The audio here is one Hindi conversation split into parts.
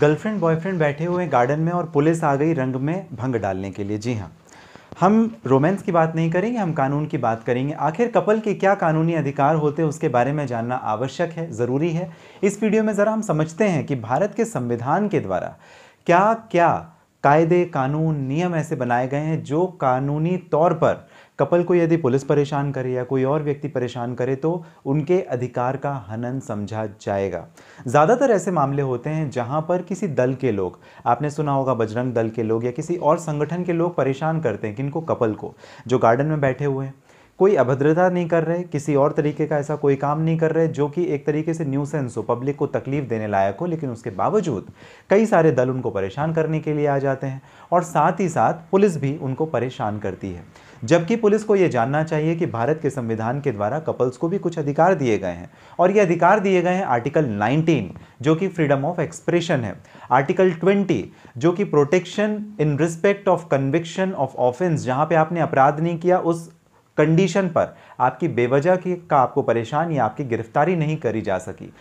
गर्लफ्रेंड बॉयफ्रेंड बैठे हुए गार्डन में और पुलिस आ गई रंग में भंग डालने के लिए जी हाँ हम रोमांस की बात नहीं करेंगे हम कानून की बात करेंगे आखिर कपल के क्या कानूनी अधिकार होते हैं उसके बारे में जानना आवश्यक है ज़रूरी है इस वीडियो में ज़रा हम समझते हैं कि भारत के संविधान के द्वारा क्या क्या कायदे कानून नियम ऐसे बनाए गए हैं जो कानूनी तौर पर कपल को यदि पुलिस परेशान करे या कोई और व्यक्ति परेशान करे तो उनके अधिकार का हनन समझा जाएगा ज़्यादातर ऐसे मामले होते हैं जहाँ पर किसी दल के लोग आपने सुना होगा बजरंग दल के लोग या किसी और संगठन के लोग परेशान करते हैं किनको कपल को जो गार्डन में बैठे हुए हैं कोई अभद्रता नहीं कर रहे किसी और तरीके का ऐसा कोई काम नहीं कर रहे जो कि एक तरीके से न्यूसेंस हो पब्लिक को तकलीफ देने लायक हो लेकिन उसके बावजूद कई सारे दल उनको परेशान करने के लिए आ जाते हैं और साथ ही साथ पुलिस भी उनको परेशान करती है जबकि पुलिस को ये जानना चाहिए कि भारत के संविधान के द्वारा कपल्स को भी कुछ अधिकार दिए गए हैं और ये अधिकार दिए गए हैं आर्टिकल 19 जो कि फ्रीडम ऑफ एक्सप्रेशन है आर्टिकल 20 जो कि protection in respect of conviction of offence जहाँ पे आपने अपराध नहीं किया उस कंडीशन पर आपकी बेवजह की का आपको परेशान या आपकी गिरफ्तारी नहीं करी जा सकी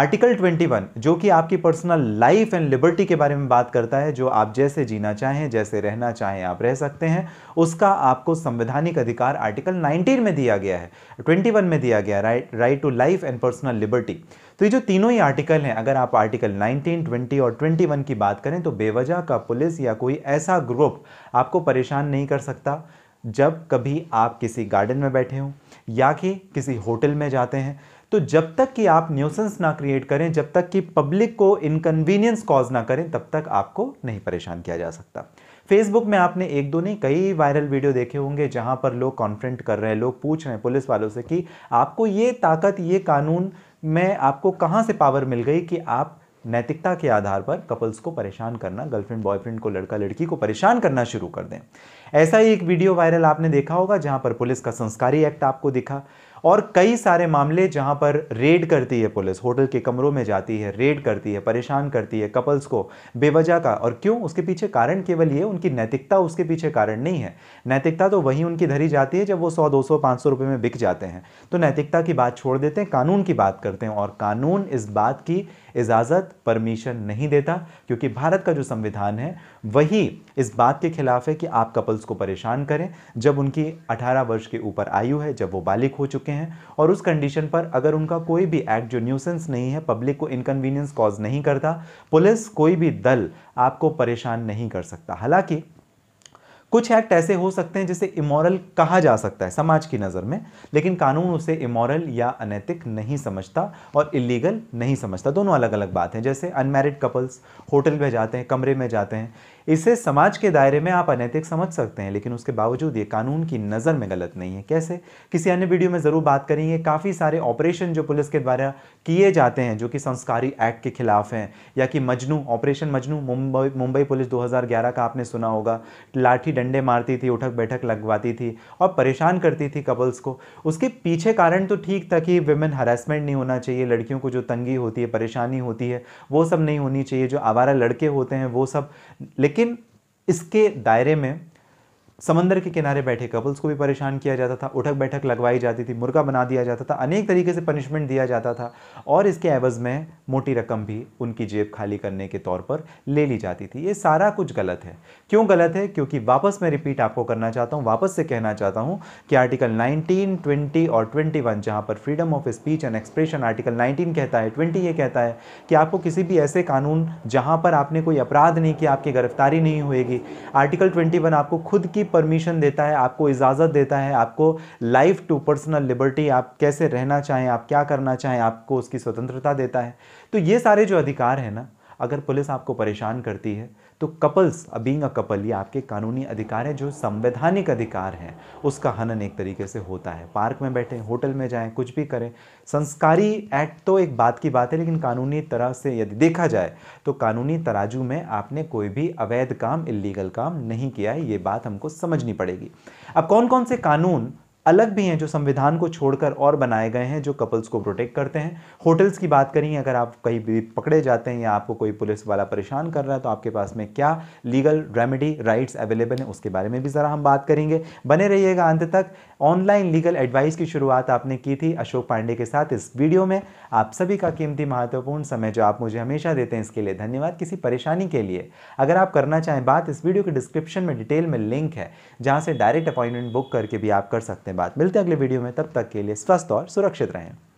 आर्टिकल 21 जो कि आपकी पर्सनल लाइफ एंड लिबर्टी के बारे में बात करता है जो आप जैसे जीना चाहें जैसे रहना चाहें आप रह सकते हैं उसका आपको संवैधानिक अधिकार आर्टिकल 19 में दिया गया है 21 में दिया गया right right to life and personal liberty तो ये जो तीनों ही आर्टिकल हैं अगर आप आर्टिकल 19, 20 और 21 की बात करें तो बेवजह का पुलिस या कोई ऐसा ग्रुप आपको परेशान नहीं कर सकता जब कभी आप किसी गार्डन में बैठे हों या कि किसी होटल में जाते हैं तो जब तक कि आप न्यूसेंस ना क्रिएट करें जब तक कि पब्लिक को इनकन्वीनियंस कॉज ना करें तब तक आपको नहीं परेशान किया जा सकता फेसबुक में आपने एक दो नहीं कई वायरल वीडियो देखे होंगे जहां पर लोग कॉन्फ्रेंट कर रहे हैं लोग पूछ रहे हैं पुलिस वालों से कि आपको ये ताकत ये कानून में आपको कहाँ से पावर मिल गई कि आप नैतिकता के आधार पर कपल्स को परेशान करना गर्लफ्रेंड बॉयफ्रेंड को लड़का लड़की को परेशान करना शुरू कर दें ऐसा ही एक वीडियो वायरल आपने देखा होगा जहां पर पुलिस का संस्कारी एक्ट आपको दिखा और कई सारे मामले जहां पर रेड करती है पुलिस होटल के कमरों में जाती है रेड करती है परेशान करती है कपल्स को बेवजह का और क्यों उसके पीछे कारण केवल ये उनकी नैतिकता उसके पीछे कारण नहीं है नैतिकता तो वहीं उनकी धरी जाती है जब वो सौ दो सौ पाँच सौ रुपये में बिक जाते हैं तो नैतिकता की बात छोड़ देते हैं कानून की बात करते हैं और कानून इस बात की इजाज़त परमिशन नहीं देता क्योंकि भारत का जो संविधान है वही इस बात के खिलाफ है कि आप कपल्स को परेशान करें जब उनकी 18 वर्ष के ऊपर आयु है जब वो बालिक हो चुके हैं और उस कंडीशन पर अगर उनका कोई भी एक्ट जो न्यूसेंस नहीं है पब्लिक को इनकन्वीनियंस कॉज नहीं करता पुलिस कोई भी दल आपको परेशान नहीं कर सकता हालांकि कुछ एक्ट ऐसे हो सकते हैं जिसे इमोरल कहा जा सकता है समाज की नज़र में लेकिन कानून उसे इमोरल या अनैतिक नहीं समझता और इलीगल नहीं समझता दोनों अलग अलग बात हैं जैसे अनमेरिड कपल्स होटल में जाते हैं कमरे में जाते हैं इसे समाज के दायरे में आप अनैतिक समझ सकते हैं लेकिन उसके बावजूद ये कानून की नज़र में गलत नहीं है कैसे किसी अन्य वीडियो में ज़रूर बात करेंगे काफ़ी सारे ऑपरेशन जो पुलिस के द्वारा किए जाते हैं जो कि संस्कारी एक्ट के खिलाफ हैं या कि मजनू ऑपरेशन मजनू मुंबई मुंबई पुलिस 2011 का आपने सुना होगा लाठी डंडे मारती थी उठक बैठक लगवाती थी और परेशान करती थी कपल्स को उसके पीछे कारण तो ठीक था कि वेमेन हरासमेंट नहीं होना चाहिए लड़कियों को जो तंगी होती है परेशानी होती है वो सब नहीं होनी चाहिए जो आवारा लड़के होते हैं वो सब लेकिन लेकिन इसके दायरे में समंदर के किनारे बैठे कपल्स को भी परेशान किया जाता था उठक बैठक लगवाई जाती थी मुर्गा बना दिया जाता था अनेक तरीके से पनिशमेंट दिया जाता था और इसके एवज में मोटी रकम भी उनकी जेब खाली करने के तौर पर ले ली जाती थी ये सारा कुछ गलत है क्यों गलत है क्योंकि वापस मैं रिपीट आपको करना चाहता हूँ वापस से कहना चाहता हूँ कि आर्टिकल नाइनटीन ट्वेंटी और ट्वेंटी जहाँ पर freedom of speech and expression article nineteen कहता है ट्वेंटी ये कहता है कि आपको किसी भी ऐसे कानून जहाँ पर आपने कोई अपराध नहीं किया आपकी गिरफ्तारी नहीं होएगी आर्टिकल ट्वेंटी आपको खुद की परमिशन देता है आपको इजाज़त देता है आपको लाइफ टू पर्सनल लिबर्टी आप कैसे रहना चाहें आप क्या करना चाहें आपको उसकी स्वतंत्रता देता है तो ये सारे जो अधिकार हैं ना अगर पुलिस आपको परेशान करती है तो कपल्स बींग अ कपल ये आपके कानूनी अधिकार हैं जो संवैधानिक अधिकार हैं उसका हनन एक तरीके से होता है पार्क में बैठे होटल में जाएं कुछ भी करें संस्कारी एक्ट तो एक बात की बात है लेकिन कानूनी तरह से यदि देखा जाए तो कानूनी तराजू में आपने कोई भी अवैध काम इलीगल काम नहीं किया है ये बात हमको समझनी पड़ेगी अब कौन कौन से कानून अलग भी हैं जो संविधान को छोड़कर और बनाए गए हैं जो कपल्स को प्रोटेक्ट करते हैं होटल्स की बात करें अगर आप कहीं भी पकड़े जाते हैं या आपको कोई पुलिस वाला परेशान कर रहा है तो आपके पास में क्या लीगल रेमेडी राइट्स अवेलेबल हैं उसके बारे में भी ज़रा हम बात करेंगे बने रहिएगा अंत तक ऑनलाइन लीगल एडवाइस की शुरुआत आपने की थी अशोक पांडे के साथ इस वीडियो में आप सभी का कीमती महत्वपूर्ण समय जो आप मुझे हमेशा देते हैं इसके लिए धन्यवाद किसी परेशानी के लिए अगर आप करना चाहें बात इस वीडियो के डिस्क्रिप्शन में डिटेल में लिंक है जहाँ से डायरेक्ट अपॉइंटमेंट बुक करके भी आप कर सकते हैं हैं बात मिलते हैं अगले वीडियो में तब तक के लिए स्वस्थ और सुरक्षित रहें